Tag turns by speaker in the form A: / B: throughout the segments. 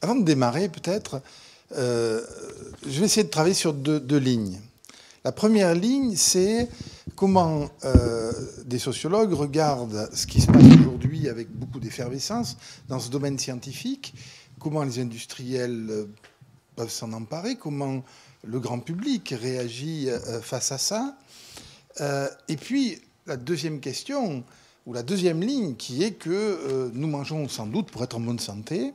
A: Avant de démarrer, peut-être, euh, je vais essayer de travailler sur deux, lignes. La première ligne, c'est comment euh, des sociologues regardent ce qui se passe aujourd'hui avec beaucoup d'effervescence dans ce domaine scientifique, comment les industriels euh, peuvent s'en emparer, comment le grand public réagit face à ça. et puis, la deuxième question, ou la deuxième ligne, qui est que nous mangeons sans doute pour être en bonne santé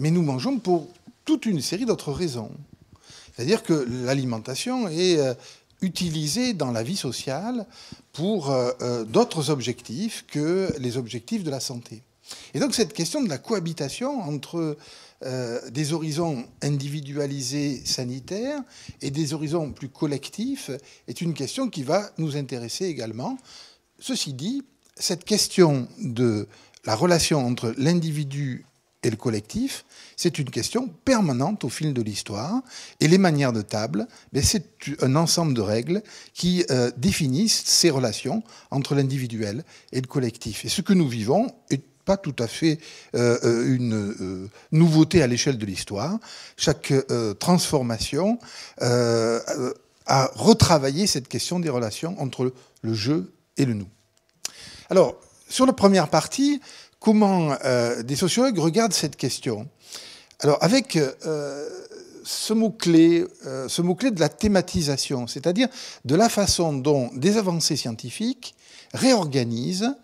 A: mais nous mangeons pour toute une série d'autres raisons. C'est-à-dire que l'alimentation est euh, utilisée dans la vie sociale pour euh, euh, d'autres objectifs que les objectifs de la santé. Et donc cette question de la cohabitation entre des horizons individualisés sanitaires et des horizons plus collectifs est une question qui va nous intéresser également. Ceci dit, cette question de la relation entre l'individu et le collectif, c'est une question permanente au fil de l'histoire. Et les manières de table, ben, c'est un ensemble de règles qui euh, définissent ces relations entre l'individuel et le collectif. Et ce que nous vivons est pas tout à fait euh, euh, une nouveauté à l'échelle de l'histoire. Chaque transformation a retravaillé cette question des relations entre le, le jeu et le nous. Alors, sur la première partie, comment euh, des sociologues regardent cette question. Alors avec euh, ce mot-clé, euh, ce mot-clé de la thématisation, c'est-à-dire de la façon dont des avancées scientifiques réorganisent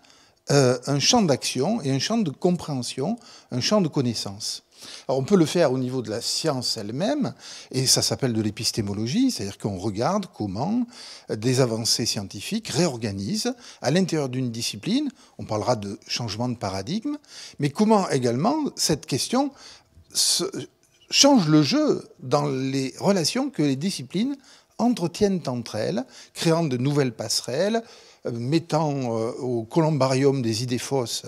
A: un champ d'action et un champ de compréhension, un champ de connaissance on peut le faire au niveau de la science elle-même, et ça s'appelle de l'épistémologie, c'est-à-dire qu'on regarde comment des avancées scientifiques réorganisent à l'intérieur d'une discipline, on parlera de changement de paradigme, mais comment également cette question change le jeu dans les relations que les disciplines entretiennent entre elles, créant de nouvelles passerelles, euh, mettant euh, au columbarium des idées fausses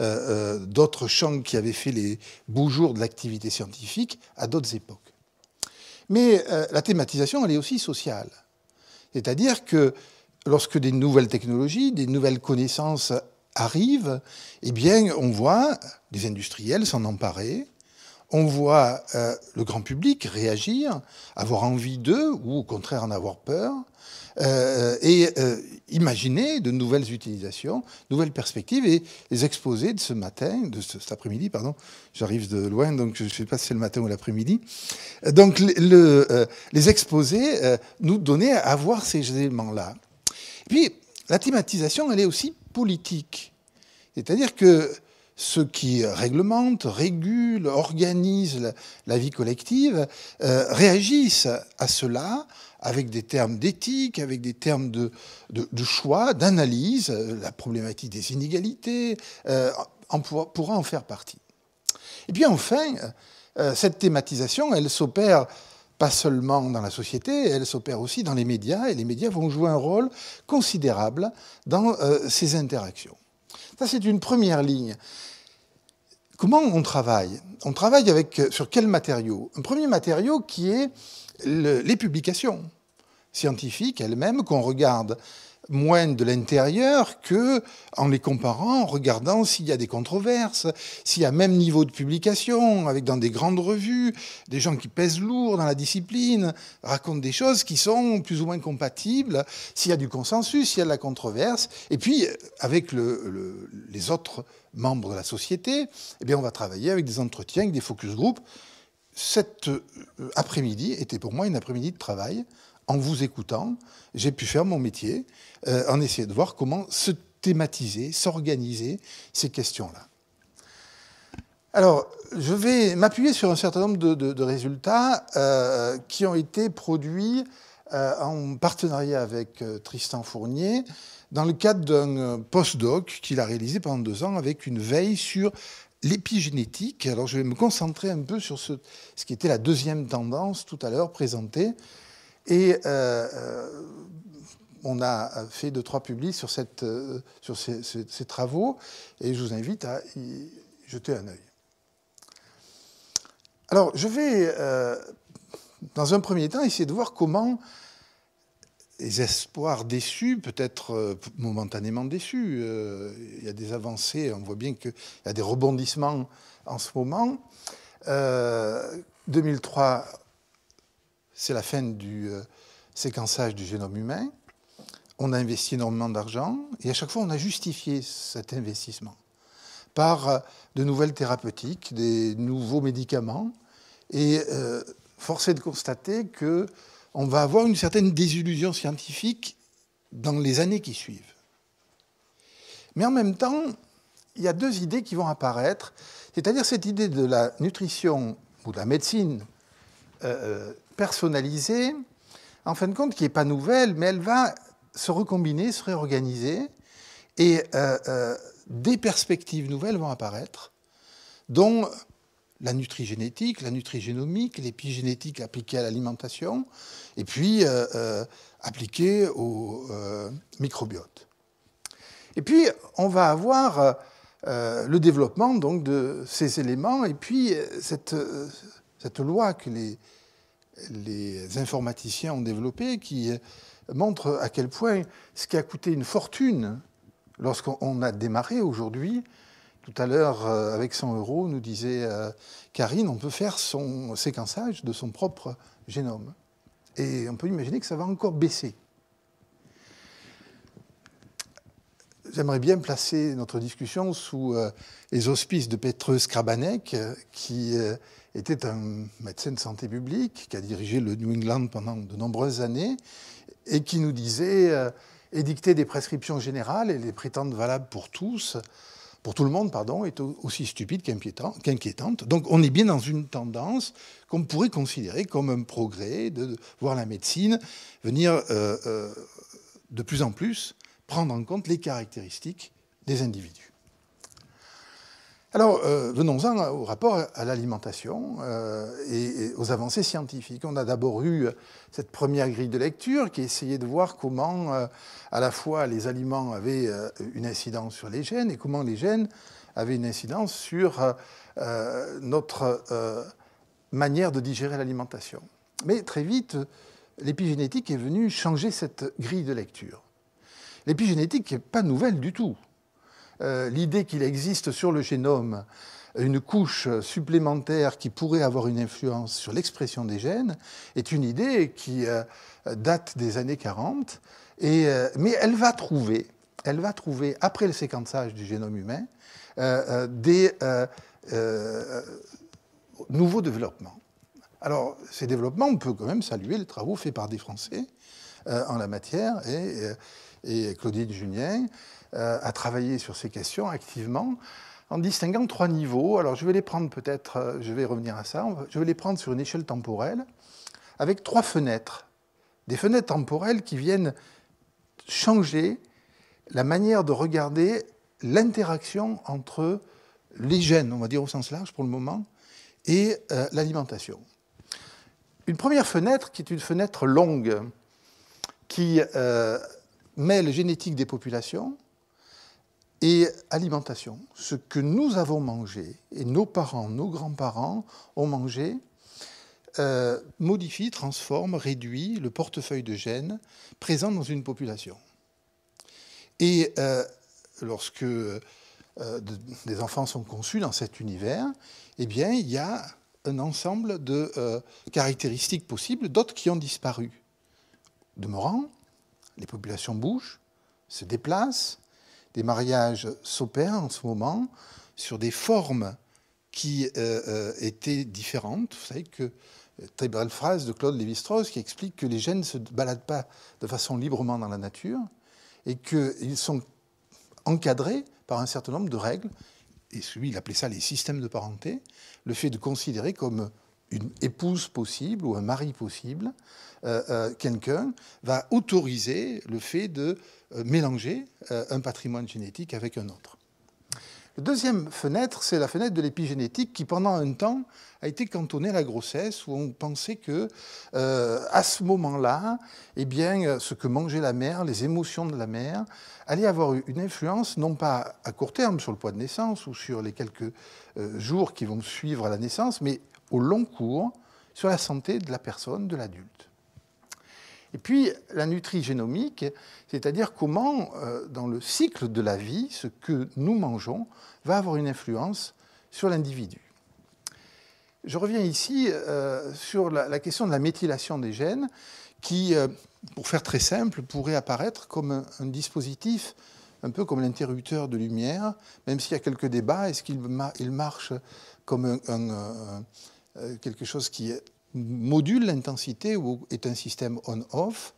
A: euh, d'autres champs qui avaient fait les beaux jours de l'activité scientifique à d'autres époques. Mais la thématisation, elle est aussi sociale. C'est-à-dire que lorsque des nouvelles technologies, des nouvelles connaissances arrivent, eh bien, on voit des industriels s'en emparer, on voit le grand public réagir, avoir envie d'eux ou au contraire en avoir peur. Euh, et euh, imaginer de nouvelles utilisations, nouvelles perspectives et les exposés de ce matin, de cet après-midi, pardon, j'arrive de loin, donc je ne sais pas si c'est le matin ou l'après-midi. Donc le, euh, les exposés nous donnaient à voir ces éléments-là. Puis la thématisation, elle est aussi politique, c'est-à-dire que ceux qui réglementent, régulent, organisent la, la vie collective réagissent à cela avec des termes d'éthique, avec des termes de, choix, d'analyse, euh, la problématique des inégalités, euh, pourra, en faire partie. Et puis enfin, euh, cette thématisation, elle s'opère pas seulement dans la société, elle s'opère aussi dans les médias, et les médias vont jouer un rôle considérable dans ces interactions. Ça, c'est une première ligne. Comment on travaille On travaille avec, euh, sur quels matériaux Un premier matériau qui est les publications scientifiques elles-mêmes qu'on regarde moins de l'intérieur que en les comparant, en regardant s'il y a des controverses, s'il y a même niveau de publication, avec dans des grandes revues, des gens qui pèsent lourd dans la discipline, racontent des choses qui sont plus ou moins compatibles, s'il y a du consensus, s'il y a de la controverse, et puis avec les autres membres de la société, eh bien on va travailler avec des entretiens, avec des focus group. Cet euh, après-midi était pour moi une après-midi de travail en vous écoutant, j'ai pu faire mon métier euh, en essayant de voir comment se thématiser, s'organiser ces questions-là. Alors, je vais m'appuyer sur un certain nombre de, résultats euh, qui ont été produits euh, en partenariat avec Tristan Fournier dans le cadre d'un postdoc qu'il a réalisé pendant deux ans avec une veille sur l'épigénétique. Alors je vais me concentrer un peu sur ce qui était la deuxième tendance tout à l'heure présentée, et euh, euh, on a fait deux, trois publics sur, cette, euh, sur ces, travaux, et je vous invite à y jeter un œil. Alors, je vais, dans un premier temps, essayer de voir comment les espoirs déçus, peut-être momentanément déçus, il y a des avancées, on voit bien qu'il y a des rebondissements en ce moment. Euh, 2003, c'est la fin du euh, séquençage du génome humain. On a investi énormément d'argent et à chaque fois on a justifié cet investissement par euh, de nouvelles thérapeutiques, des nouveaux médicaments et forcé euh, force est de constater que on va avoir une certaine désillusion scientifique dans les années qui suivent. Mais en même temps, il y a deux idées qui vont apparaître, c'est-à-dire cette idée de la nutrition ou de la médecine euh, euh, personnalisée, en fin de compte, qui n'est pas nouvelle, mais elle va se recombiner, se réorganiser, et euh, des perspectives nouvelles vont apparaître, dont la nutrigénétique, la nutrigenomique, l'épigénétique appliquée à l'alimentation, et puis appliquée aux microbiote. Et puis, on va avoir le développement donc, de ces éléments, et puis cette, cette loi que les les informaticiens ont développé, qui montrent à quel point ce qui a coûté une fortune lorsqu'on a démarré aujourd'hui, tout à l'heure euh, avec 100 euros, nous disait euh, Karine, on peut faire son séquençage de son propre génome. Et on peut imaginer que ça va encore baisser. j'aimerais bien placer notre discussion sous euh, les auspices de Petrus Krabanek, euh, qui euh, était un médecin de santé publique, qui a dirigé le New England pendant de nombreuses années, et qui nous disait édicter des prescriptions générales et les prétendre valables pour tous, pour tout le monde, pardon, est aussi stupide qu'inquiétante. Donc on est bien dans une tendance qu'on pourrait considérer comme un progrès de voir la médecine venir de plus en plus prendre en compte les caractéristiques des individus. Alors, euh, venons-en au rapport à l'alimentation euh, et, aux avancées scientifiques. On a d'abord eu cette première grille de lecture qui essayait de voir comment, euh, à la fois, les aliments avaient une incidence sur les gènes et comment les gènes avaient une incidence sur notre manière de digérer l'alimentation. Mais très vite, l'épigénétique est venue changer cette grille de lecture. L'épigénétique n'est pas nouvelle du tout. Euh, l'idée qu'il existe sur le génome une couche supplémentaire qui pourrait avoir une influence sur l'expression des gènes est une idée qui euh, date des années 40, euh, mais elle va trouver, elle va trouver, après le séquençage du génome humain, des nouveaux développements. Alors, ces développements, on peut quand même saluer les travaux faits par des Français en la matière, et et Claudine Junien, euh, a travaillé sur ces questions activement en distinguant trois niveaux. Alors je vais les prendre peut-être, euh, je vais revenir à ça, je vais les prendre sur une échelle temporelle, avec trois fenêtres. Des fenêtres temporelles qui viennent changer la manière de regarder l'interaction entre les gènes, on va dire au sens large pour le moment, et euh, l'alimentation. Une première fenêtre qui est une fenêtre longue, qui mêle génétique des populations et alimentation. Ce que nous avons mangé, et nos parents, nos grands-parents ont mangé, euh, modifie, transforme, réduit le portefeuille de gènes présent dans une population. Et euh, lorsque euh, des enfants sont conçus dans cet univers, eh bien, il y a un ensemble de caractéristiques possibles, d'autres qui ont disparu. Demeurant, les populations bougent, se déplacent, des mariages s'opèrent en ce moment sur des formes qui euh, euh, étaient différentes. Vous savez que euh, très belle phrase de Claude Lévi-Strauss qui explique que les gènes ne se baladent pas de façon librement dans la nature et qu'ils sont encadrés par un certain nombre de règles. Et celui, il appelait ça les systèmes de parenté, le fait de considérer comme une épouse possible ou un mari possible, euh, euh, quelqu'un va autoriser le fait de euh, mélanger un patrimoine génétique avec un autre. La deuxième fenêtre, c'est la fenêtre de l'épigénétique qui, pendant un temps, a été cantonnée à la grossesse, où on pensait que, à ce moment-là, eh bien, ce que mangeait la mère, les émotions de la mère, allait avoir une influence, non pas à court terme sur le poids de naissance ou sur les quelques jours qui vont suivre la naissance, mais au long cours sur la santé de la personne, de l'adulte. Et puis la génomique, c'est-à-dire comment euh, dans le cycle de la vie, ce que nous mangeons va avoir une influence sur l'individu. Je reviens ici euh, sur la, question de la méthylation des gènes, qui, euh, pour faire très simple, pourrait apparaître comme un, dispositif un peu comme l'interrupteur de lumière, même s'il y a quelques débats, est-ce qu'il marche comme un, euh, quelque chose qui module l'intensité ou est un système on-off,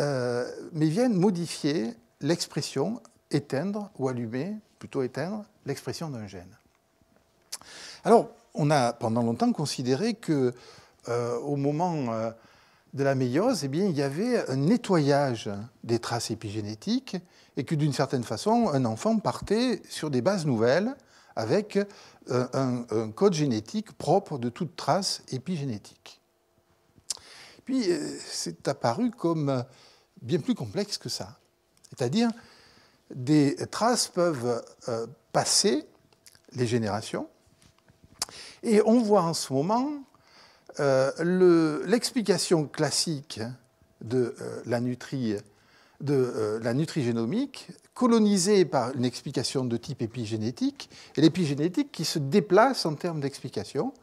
A: euh, mais viennent modifier l'expression, éteindre ou allumer, plutôt éteindre, l'expression d'un gène. Alors, on a pendant longtemps considéré que euh, au moment de la méiose, eh il y avait un nettoyage des traces épigénétiques et que d'une certaine façon, un enfant partait sur des bases nouvelles avec euh, un, code génétique propre de toute trace épigénétique. Puis euh, c'est apparu comme euh, bien plus complexe que ça. C'est-à-dire, des traces peuvent passer les générations, et on voit en ce moment l'explication classique de la nutrie de euh, la nutrigénomique colonisée par une explication de type épigénétique, et l'épigénétique qui se déplace en termes d'explication,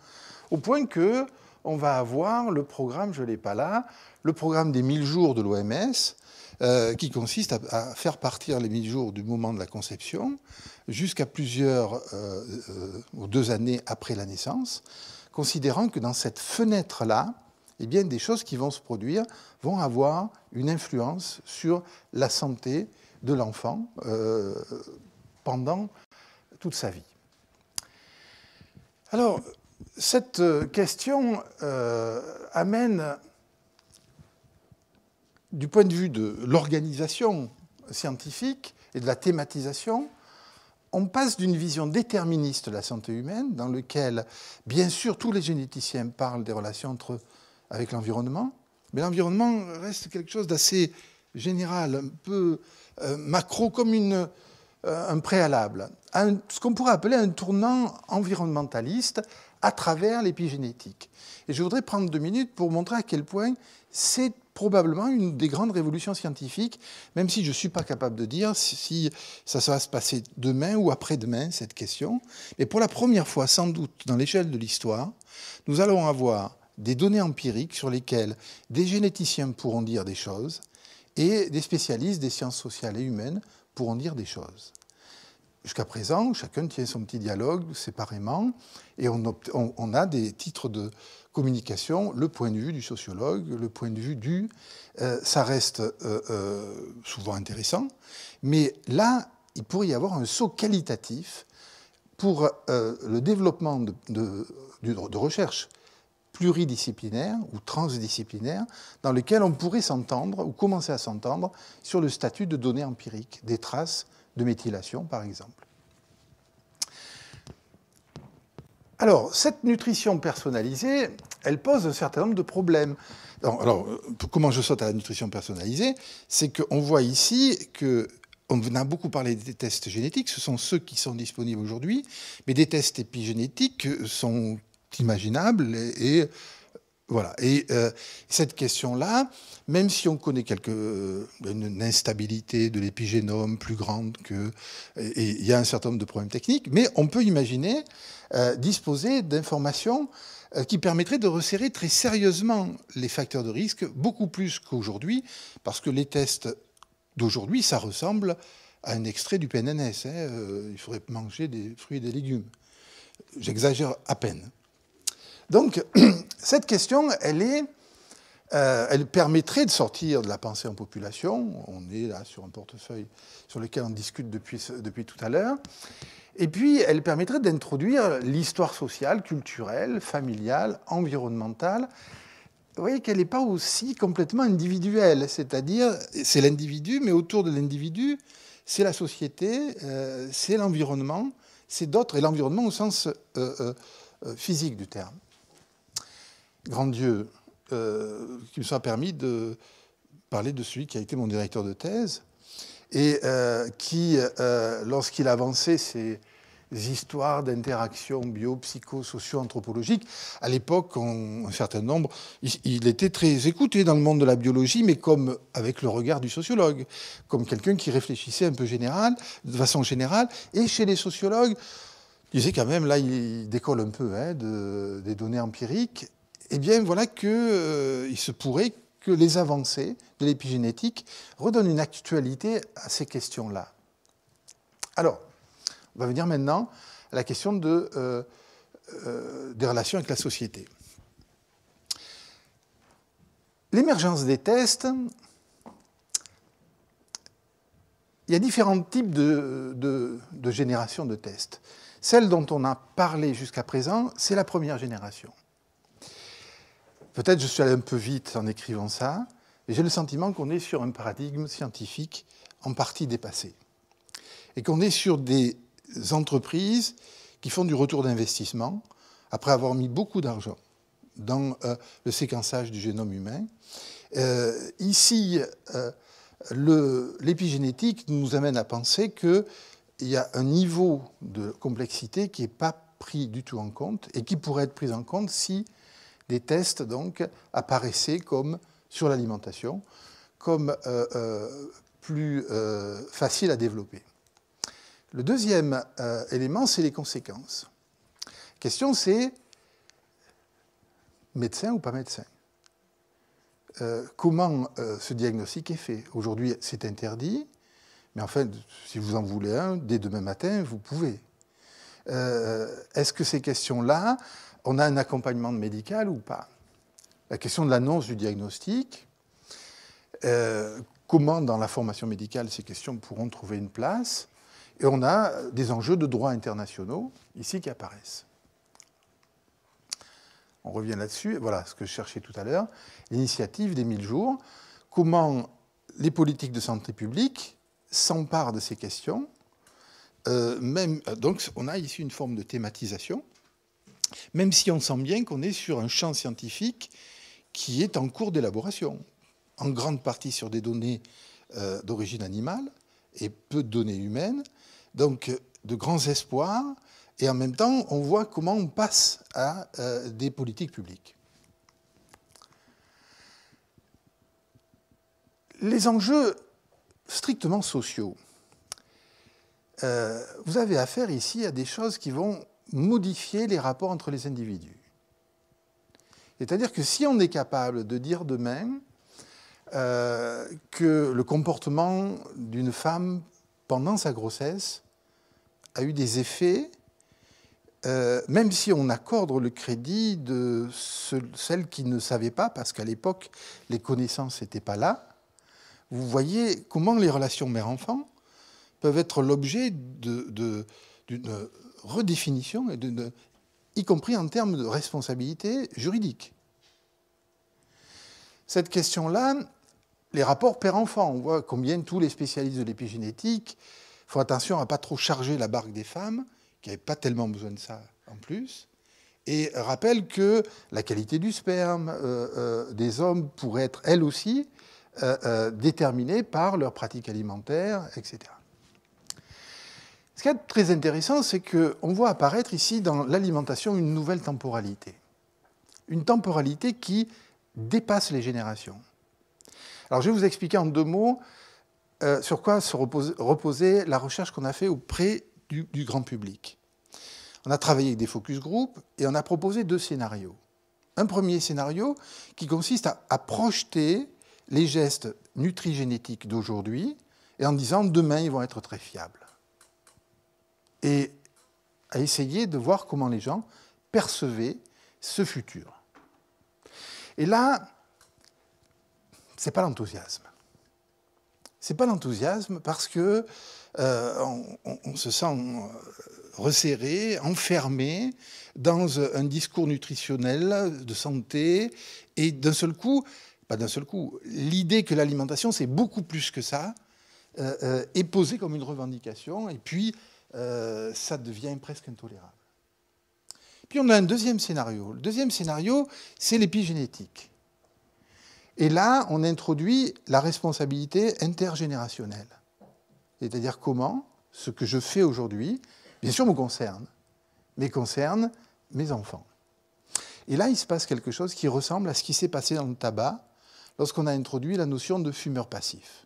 A: au point que on va avoir le programme, je ne l'ai pas là, le programme des 1000 jours de l'OMS, euh, qui consiste à, faire partir les 1000 jours du moment de la conception jusqu'à plusieurs euh, ou deux années après la naissance, considérant que dans cette fenêtre-là, eh bien, des choses qui vont se produire vont avoir une influence sur la santé de l'enfant euh, pendant toute sa vie. Alors, cette question euh, amène, du point de vue de l'organisation scientifique et de la thématisation, on passe d'une vision déterministe de la santé humaine, dans laquelle, bien sûr, tous les généticiens parlent des relations entre avec l'environnement, mais l'environnement reste quelque chose d'assez général, un peu euh, macro, comme euh, un préalable, ce qu'on pourrait appeler un tournant environnementaliste à travers l'épigénétique. Et je voudrais prendre deux minutes pour montrer à quel point c'est probablement une des grandes révolutions scientifiques, même si je ne suis pas capable de dire si ça va se passer demain ou après-demain, cette question. Mais pour la première fois, sans doute, dans l'échelle de l'histoire, nous allons avoir des données empiriques sur lesquelles des généticiens pourront dire des choses et des spécialistes des sciences sociales et humaines pourront dire des choses. Jusqu'à présent, chacun tient son petit dialogue séparément et on, a des titres de communication, le point de vue du sociologue, le point de vue du... Euh, ça reste euh, euh, souvent intéressant, mais là, il pourrait y avoir un saut qualitatif pour le développement de, de recherche pluridisciplinaire ou transdisciplinaire dans lequel on pourrait s'entendre ou commencer à s'entendre sur le statut de données empiriques, des traces de méthylation par exemple. Alors, cette nutrition personnalisée, elle pose un certain nombre de problèmes. Alors, comment je saute à la nutrition personnalisée C'est qu'on voit ici que on a beaucoup parlé des tests génétiques, ce sont ceux qui sont disponibles aujourd'hui, mais des tests épigénétiques sont imaginable. Et, voilà. Et euh, cette question-là, même si on connaît quelque, une, instabilité de l'épigénome plus grande que. Et il y a un certain nombre de problèmes techniques, mais on peut imaginer euh, disposer d'informations euh, qui permettraient de resserrer très sérieusement les facteurs de risque, beaucoup plus qu'aujourd'hui, parce que les tests d'aujourd'hui, ça ressemble à un extrait du PNNS. Hein, il faudrait manger des fruits et des légumes. J'exagère à peine. Donc, cette question, euh, elle, permettrait de sortir de la pensée en population. On est là sur un portefeuille sur lequel on discute depuis, tout à l'heure. Et puis, elle permettrait d'introduire l'histoire sociale, culturelle, familiale, environnementale. Vous voyez qu'elle n'est pas aussi complètement individuelle. C'est-à-dire, c'est l'individu, mais autour de l'individu, c'est la société, euh, c'est l'environnement, c'est d'autres, et l'environnement au sens euh, physique du terme grand Dieu, euh, qu'il me soit permis de parler de celui qui a été mon directeur de thèse et euh, qui, euh, lorsqu'il avançait ses histoires d'interactions bio-psycho-socio-anthropologiques, à l'époque, un certain nombre, il, était très écouté dans le monde de la biologie, mais comme avec le regard du sociologue, comme quelqu'un qui réfléchissait un peu général, de façon générale, et chez les sociologues, il disait quand même, là, il décolle un peu hein, des données empiriques, eh bien voilà qu'il euh, il se pourrait que les avancées de l'épigénétique redonnent une actualité à ces questions-là. Alors, on va venir maintenant à la question euh, euh, des relations avec la société. L'émergence des tests, il y a différents types de, de générations de tests. Celle dont on a parlé jusqu'à présent, c'est la première génération. Peut-être je suis allé un peu vite en écrivant ça, mais j'ai le sentiment qu'on est sur un paradigme scientifique en partie dépassé. Et qu'on est sur des entreprises qui font du retour d'investissement après avoir mis beaucoup d'argent dans euh, le séquençage du génome humain. Euh, ici, euh, l'épigénétique nous amène à penser qu'il y a un niveau de complexité qui n'est pas pris du tout en compte et qui pourrait être pris en compte si des tests donc apparaissaient comme, sur l'alimentation comme euh, euh, plus euh, faciles facile à développer. Le deuxième élément, c'est les conséquences. La question, c'est médecin ou pas médecin Comment ce diagnostic est fait Aujourd'hui, c'est interdit, mais enfin, si vous en voulez un, dès demain matin, vous pouvez. Est-ce que ces questions-là on a un accompagnement médical ou pas La question de l'annonce du diagnostic, euh, comment dans la formation médicale ces questions pourront trouver une place Et on a des enjeux de droits internationaux ici qui apparaissent. On revient là-dessus, voilà ce que je cherchais tout à l'heure, l'initiative des 1000 jours, comment les politiques de santé publique s'emparent de ces questions. Euh, même, euh, donc on a ici une forme de thématisation même si on sent bien qu'on est sur un champ scientifique qui est en cours d'élaboration, en grande partie sur des données euh, d'origine animale et peu de données humaines. Donc euh, de grands espoirs, et en même temps, on voit comment on passe à euh, des politiques publiques. Les enjeux strictement sociaux. vous avez affaire ici à des choses qui vont modifier les rapports entre les individus. C'est-à-dire que si on est capable de dire demain euh, que le comportement d'une femme pendant sa grossesse a eu des effets, euh, même si on accorde le crédit de celle qui ne savait pas, parce qu'à l'époque, les connaissances n'étaient pas là, vous voyez comment les relations mère-enfant peuvent être l'objet de, d'une redéfinition, de, y compris en termes de responsabilité juridique. Cette question-là, les rapports père-enfant, on voit combien tous les spécialistes de l'épigénétique font attention à ne pas trop charger la barque des femmes, qui n'avaient pas tellement besoin de ça en plus, et rappellent que la qualité du sperme euh, euh, des hommes pourrait être, elle aussi, euh, déterminée par leur pratique alimentaire, etc. Ce qui est très intéressant, c'est qu'on voit apparaître ici dans l'alimentation une nouvelle temporalité. Une temporalité qui dépasse les générations. Alors je vais vous expliquer en deux mots euh, sur quoi se reposait la recherche qu'on a faite auprès du, grand public. On a travaillé avec des focus groupes et on a proposé deux scénarios. Un premier scénario qui consiste à, à projeter les gestes nutrigénétiques d'aujourd'hui et en disant demain ils vont être très fiables et à essayer de voir comment les gens percevaient ce futur. Et là, ce n'est pas l'enthousiasme. Ce n'est pas l'enthousiasme parce que euh, on, se sent euh, resserré, enfermé dans euh, un discours nutritionnel de santé et d'un seul coup, pas d'un seul coup, l'idée que l'alimentation c'est beaucoup plus que ça est posée comme une revendication et puis euh, ça devient presque intolérable. Puis on a un deuxième scénario. Le deuxième scénario, c'est l'épigénétique. Et là, on introduit la responsabilité intergénérationnelle. C'est-à-dire comment ce que je fais aujourd'hui, bien sûr, me concerne, mais concerne mes enfants. Et là, il se passe quelque chose qui ressemble à ce qui s'est passé dans le tabac lorsqu'on a introduit la notion de fumeur passif.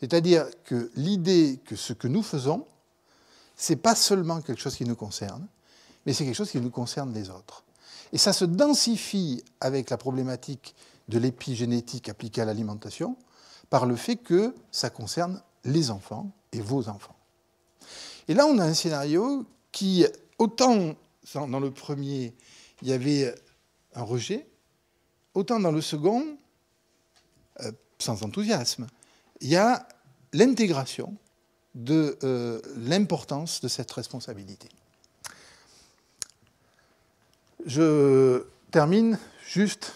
A: C'est-à-dire que l'idée que ce que nous faisons c'est pas seulement quelque chose qui nous concerne, mais c'est quelque chose qui nous concerne les autres. Et ça se densifie avec la problématique de l'épigénétique appliquée à l'alimentation par le fait que ça concerne les enfants et vos enfants. Et là, on a un scénario qui, autant dans le premier, il y avait un rejet, autant dans le second, euh, sans enthousiasme, il y a l'intégration de euh, l'importance de cette responsabilité. Je termine juste.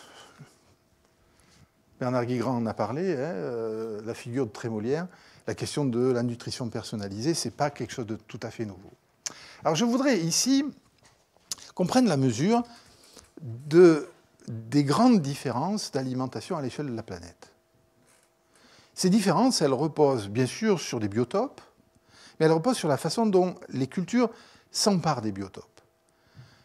A: Bernard Guigrand en a parlé, hein, euh, la figure de Trémolière. La question de la nutrition personnalisée, ce n'est pas quelque chose de tout à fait nouveau. Alors je voudrais ici qu'on prenne la mesure de, des grandes différences d'alimentation à l'échelle de la planète. Ces différences, elles reposent bien sûr sur des biotopes, mais elle repose sur la façon dont les cultures s'emparent des biotopes.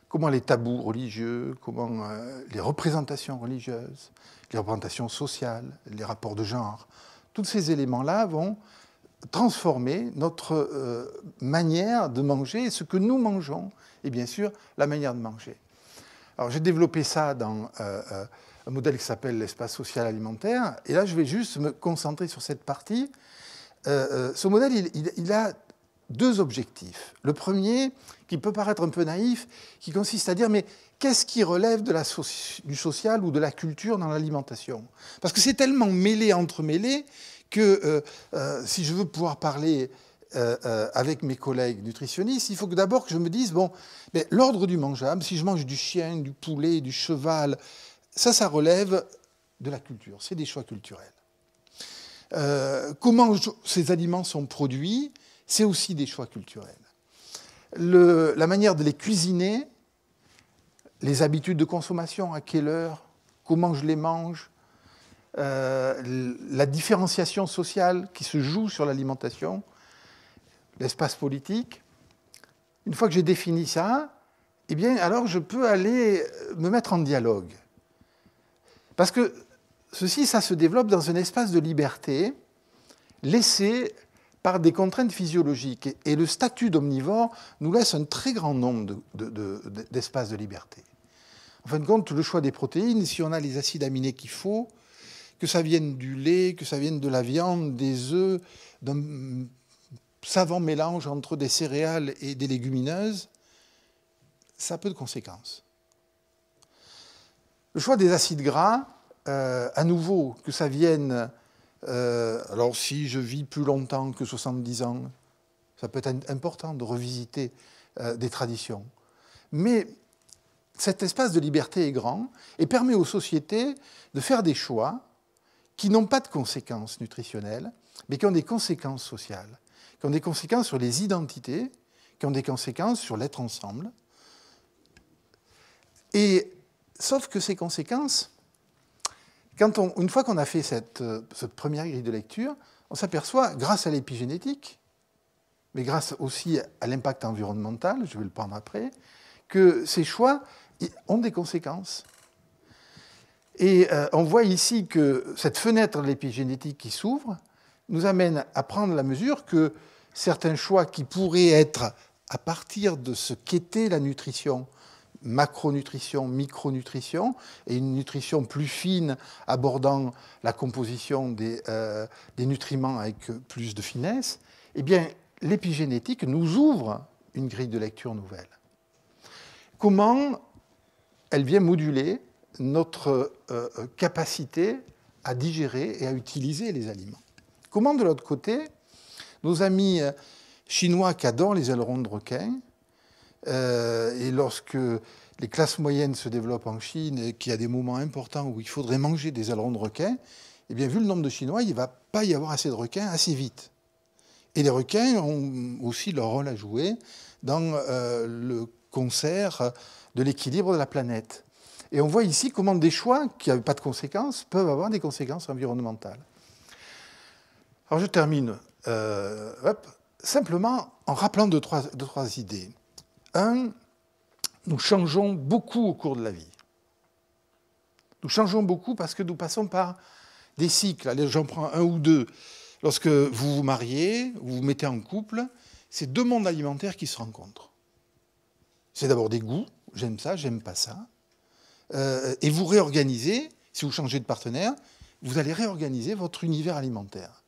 A: Comment les tabous religieux, comment euh, les représentations religieuses, les représentations sociales, les rapports de genre, tous ces éléments-là vont transformer notre euh, manière de manger, ce que nous mangeons, et bien sûr la manière de manger. Alors j'ai développé ça dans euh, un modèle qui s'appelle l'espace social alimentaire, et là je vais juste me concentrer sur cette partie. ce modèle, il, a deux objectifs. Le premier, qui peut paraître un peu naïf, qui consiste à dire mais qu'est-ce qui relève de du social ou de la culture dans l'alimentation Parce que c'est tellement mêlé, entremêlé, que euh, euh, si je veux pouvoir parler euh, avec mes collègues nutritionnistes, il faut que d'abord que je me dise, bon, l'ordre du mangeable, si je mange du chien, du poulet, du cheval, ça, ça relève de la culture, c'est des choix culturels. comment ces aliments sont produits c'est aussi des choix culturels. la manière de les cuisiner, les habitudes de consommation, à quelle heure, comment je les mange, euh, la différenciation sociale qui se joue sur l'alimentation, l'espace politique. Une fois que j'ai défini ça, eh bien, alors je peux aller me mettre en dialogue. Parce que ceci, ça se développe dans un espace de liberté, laissé par des contraintes physiologiques. Et, le statut d'omnivore nous laisse un très grand nombre d'espaces de, liberté. En fin de compte, le choix des protéines, si on a les acides aminés qu'il faut, que ça vienne du lait, que ça vienne de la viande, des œufs, d'un savant mélange entre des céréales et des légumineuses, ça a peu de conséquences. Le choix des acides gras, euh, à nouveau, que ça vienne euh, alors si je vis plus longtemps que 70 ans, ça peut être important de revisiter euh, des traditions. Mais cet espace de liberté est grand et permet aux sociétés de faire des choix qui n'ont pas de conséquences nutritionnelles, mais qui ont des conséquences sociales, qui ont des conséquences sur les identités, qui ont des conséquences sur l'être ensemble. Et sauf que ces conséquences, une fois qu'on a fait euh, cette, première grille de lecture, on s'aperçoit, grâce à l'épigénétique, mais grâce aussi à l'impact environnemental, je vais le prendre après, que ces choix ont des conséquences. Et euh, on voit ici que cette fenêtre de l'épigénétique qui s'ouvre nous amène à prendre la mesure que certains choix qui pourraient être à partir de ce qu'était la nutrition, macronutrition, micronutrition, et une nutrition plus fine abordant la composition euh, des, nutriments avec plus de finesse, eh bien, l'épigénétique nous ouvre une grille de lecture nouvelle. Comment elle vient moduler notre euh, capacité à digérer et à utiliser les aliments Comment, de l'autre côté, nos amis euh, chinois qui adorent les ailerons de requins euh, et lorsque les classes moyennes se développent en Chine et qu'il y a des moments importants où il faudrait manger des ailerons de requins, eh bien, vu le nombre de Chinois, il ne va pas y avoir assez de requins assez vite. Et les requins ont aussi leur rôle à jouer dans euh, le concert de l'équilibre de la planète. Et on voit ici comment des choix qui n'avaient pas de conséquences peuvent avoir des conséquences environnementales. Alors je termine euh, simplement en rappelant deux trois, deux, trois idées. Un, nous changeons beaucoup au cours de la vie. Nous changeons beaucoup parce que nous passons par des cycles. j'en prends un ou deux. Lorsque vous vous mariez, vous vous mettez en couple, c'est deux mondes alimentaires qui se rencontrent. C'est d'abord des goûts, j'aime ça, j'aime pas ça. Euh, et vous réorganisez, si vous changez de partenaire, vous allez réorganiser votre univers alimentaire.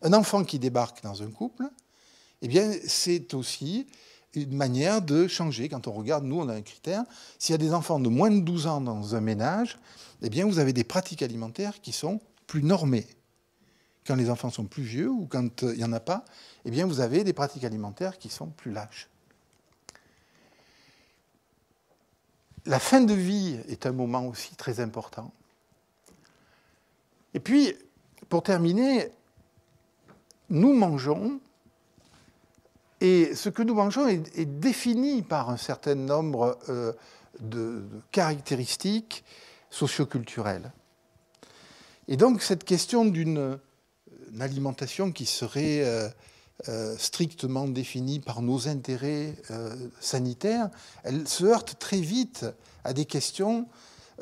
A: Un enfant qui débarque dans un couple, eh bien, c'est aussi une manière de changer. Quand on regarde, nous, on a un critère. S'il y a des enfants de moins de 12 ans dans un ménage, eh bien, vous avez des pratiques alimentaires qui sont plus normées. Quand les enfants sont plus vieux ou quand euh, il n'y en a pas, eh bien, vous avez des pratiques alimentaires qui sont plus lâches. La fin de vie est un moment aussi très important. Et puis, pour terminer, nous mangeons et ce que nous mangeons est, défini par un certain nombre euh, de, caractéristiques socioculturelles. Et donc cette question d'une euh, alimentation qui serait euh, strictement définie par nos intérêts sanitaires, elle se heurte très vite à des questions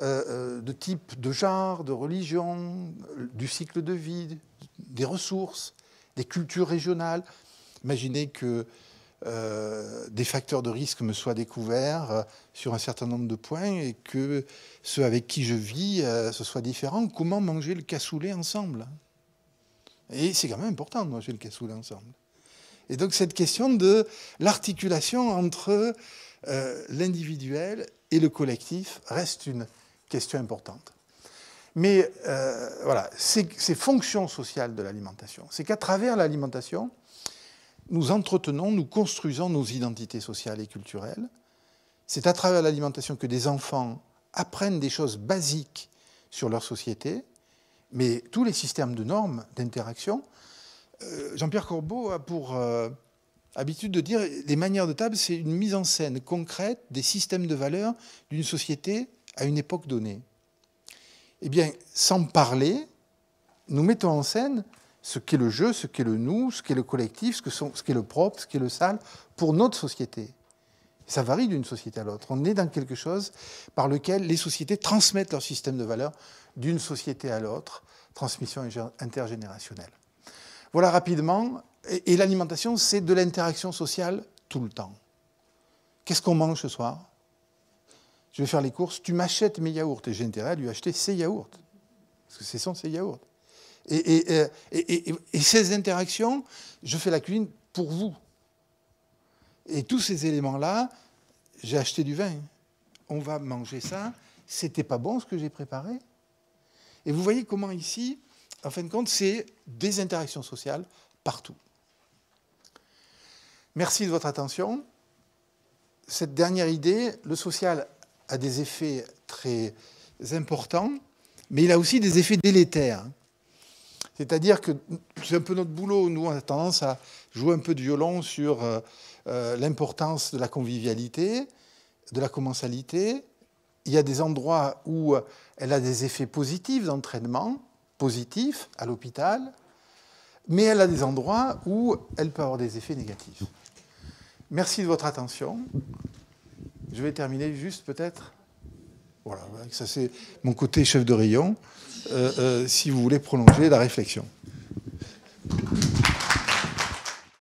A: de type de genre, de religion, du cycle de vie, des ressources, des cultures régionales, Imaginez que euh, des facteurs de risque me soient découverts euh, sur un certain nombre de points et que ceux avec qui je vis, euh, ce soit différent. Comment manger le cassoulet ensemble Et c'est quand même important de manger le cassoulet ensemble. Et donc cette question de l'articulation entre l'individuel et le collectif reste une question importante. Mais voilà, ces fonctions sociales de l'alimentation, c'est qu'à travers l'alimentation, nous entretenons, nous construisons nos identités sociales et culturelles. C'est à travers l'alimentation que des enfants apprennent des choses basiques sur leur société, mais tous les systèmes de normes, d'interaction. Euh, Jean-Pierre Corbeau a pour euh, habitude de dire les manières de table, c'est une mise en scène concrète des systèmes de valeurs d'une société à une époque donnée. Eh bien, sans parler, nous mettons en scène ce qu'est le jeu, ce qu'est le nous, ce qu'est le collectif, ce qu'est le propre, ce qu'est le sale, pour notre société. Ça varie d'une société à l'autre. On est dans quelque chose par lequel les sociétés transmettent leur système de valeurs d'une société à l'autre, transmission intergénérationnelle. Voilà rapidement. Et, l'alimentation, c'est de l'interaction sociale tout le temps. Qu'est-ce qu'on mange ce soir Je vais faire les courses. Tu m'achètes mes yaourts et j'ai intérêt à lui acheter ses yaourts. Parce que ce sont ses yaourts. Euh, et, ces interactions, je fais la cuisine pour vous. Et tous ces éléments-là, j'ai acheté du vin. On va manger ça. C'était pas bon ce que j'ai préparé. Et vous voyez comment ici, en fin de compte, c'est des interactions sociales partout. Merci de votre attention. Cette dernière idée, le social a des effets très importants, mais il a aussi des effets délétères. C'est-à-dire que c'est un peu notre boulot. Nous, on a tendance à jouer un peu de violon sur euh, euh, l'importance de la convivialité, de la commensalité. Il y a des endroits où euh, elle a des effets positifs d'entraînement, positifs à l'hôpital, mais elle a des endroits où elle peut avoir des effets négatifs. Merci de votre attention. Je vais terminer juste peut-être. Voilà, ça c'est mon côté chef de rayon. Euh, euh, si vous voulez prolonger la réflexion.